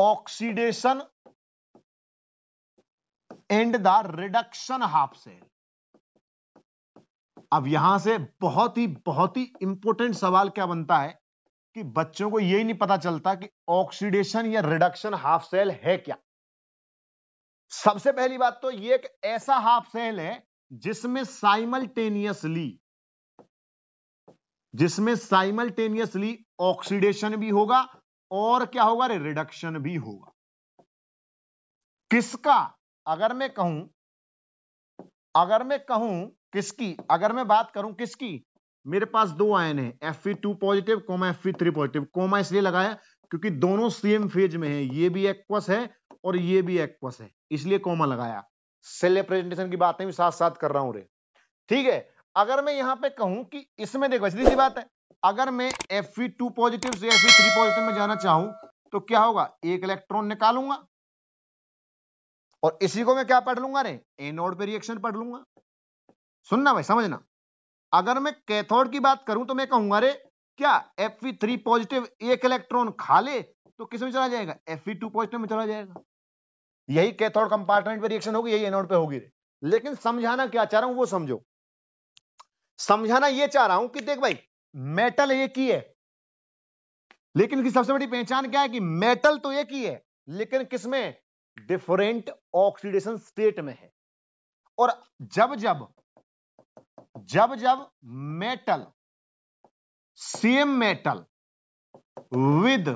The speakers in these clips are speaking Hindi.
oxidation and the reduction half cell अब यहां से बहुत ही बहुत ही इंपॉर्टेंट सवाल क्या बनता है कि बच्चों को यही नहीं पता चलता कि ऑक्सीडेशन या रिडक्शन हाफ सेल है क्या सबसे पहली बात तो ये एक ऐसा हाफ सेल है जिसमें साइमल्टेनियसली जिसमें साइमल्टेनियसली ऑक्सीडेशन भी होगा और क्या होगा अरे रिडक्शन भी होगा किसका अगर मैं कहूं अगर मैं कहूं किसकी अगर मैं बात करूं किसकी मेरे पास दो आयन है F two positive comma F three positive comma इसलिए लगाया क्योंकि दोनों सेम फेज में है ये भी एक्वस है और ये भी एक्वस है इसलिए कोमा लगाया सेल प्रेजेंटेशन की बातें भी साथ साथ कर रहा हूं रे ठीक है अगर मैं यहां पे कहूं कि इसमें देखो सीधी सी बात है अगर मैं एफ टू पॉजिटिव से एफ थ्री पॉजिटिव में जाना चाहूं तो क्या होगा एक इलेक्ट्रॉन निकालूंगा और इसी को मैं क्या पढ़ लूंगा रे एनोड पे रिएक्शन पढ़ लूंगा सुनना भाई समझना अगर मैं कैथोड की बात करूं तो मैं कहूंगा रे क्या एफ थ्री पॉजिटिव एक इलेक्ट्रॉन खा ले तो किस में चला जाएगा एफ टू पॉजिटिव में चला जाएगा यही कैथोड कंपार्टमेंट पे रिएक्शन होगी यही एनोड पे होगी रे लेकिन समझाना क्या चाह रहा हूं वो समझो समझाना ये चाह रहा हूं कि देख भाई मेटल एक ही है लेकिन इसकी सबसे बड़ी पहचान क्या है कि मेटल तो एक ही है लेकिन किसमें डिफरेंट ऑक्सीडेशन स्टेट में है और जब जब जब जब metal same metal with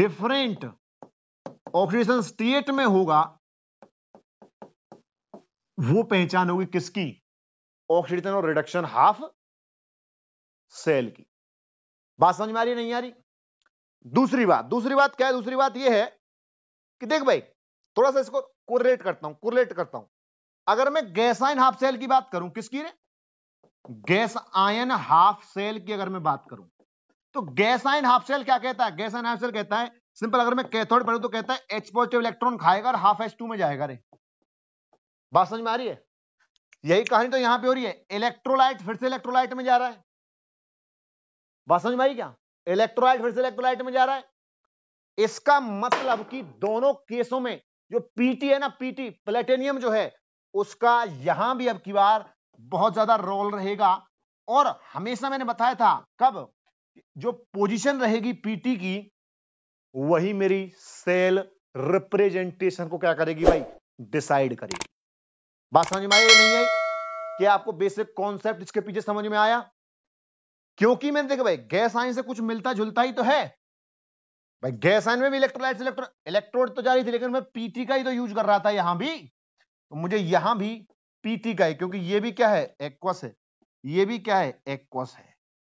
different oxidation state में होगा वो पहचान होगी किसकी ऑक्सीडेशन और रिडक्शन हाफ सेल की बात समझ में आ रही नहीं आ रही दूसरी बात दूसरी बात क्या है दूसरी बात यह है कि देख भाई थोड़ा सा इसको कोरिलेट करता हूं कोरिलेट करता हूं अगर मैं गैस आयन हाफ सेल की बात करूं किसकी रे गैस आयन हाफ सेल की अगर मैं बात करूं तो गैस आयन हाफ सेल क्या कहता है गैस आयन हाफ सेल कहता है सिंपल अगर मैं कैथोड पढ़ू तो कहता है एच पॉजिटिव इलेक्ट्रॉन खाएगा और हाफ एच टू में जाएगा रे बात समझ में आ रही है यही कहानी तो यहां पे हो रही है इलेक्ट्रोलाइट फिर से इलेक्ट्रोलाइट में जा रहा है बात समझ में आई क्या इलेक्ट्रोलाइट फिर से इलेक्ट्रोलाइट में जा रहा है इसका मतलब कि दोनों केसों में जो पीटी है ना पीटी प्लेटेनियम जो है उसका यहां भी अब की बार बहुत ज्यादा रोल रहेगा और हमेशा मैंने बताया था कब जो पोजीशन रहेगी पीटी की वही मेरी सेल रिप्रेजेंटेशन को क्या करेगी भाई डिसाइड करेगी बात समझ में आई नहीं आई क्या आपको बेसिक कॉन्सेप्ट इसके पीछे समझ में आया क्योंकि मैंने देखा भाई गैस आयन से कुछ मिलता जुलता ही तो है भाई गैस आयन में भी इलेक्ट्रोलाइट इलेक्ट्रो इलेक्ट्रोड तो जा रही थी लेकिन मैं पीटी का ही तो यूज कर रहा था यहां भी तो मुझे यहां भी पीटी का है क्योंकि ये भी क्या है एक्वस है ये भी क्या है एक्वस है